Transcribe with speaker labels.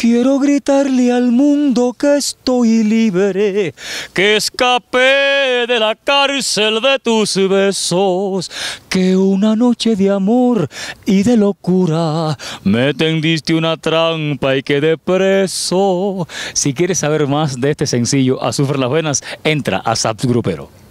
Speaker 1: Quiero gritarle al mundo que estoy libre, que escapé de la cárcel de tus besos, que una noche de amor y de locura me tendiste una trampa y quedé preso. Si quieres saber más de este sencillo, a las Buenas, entra a Saps Grupero.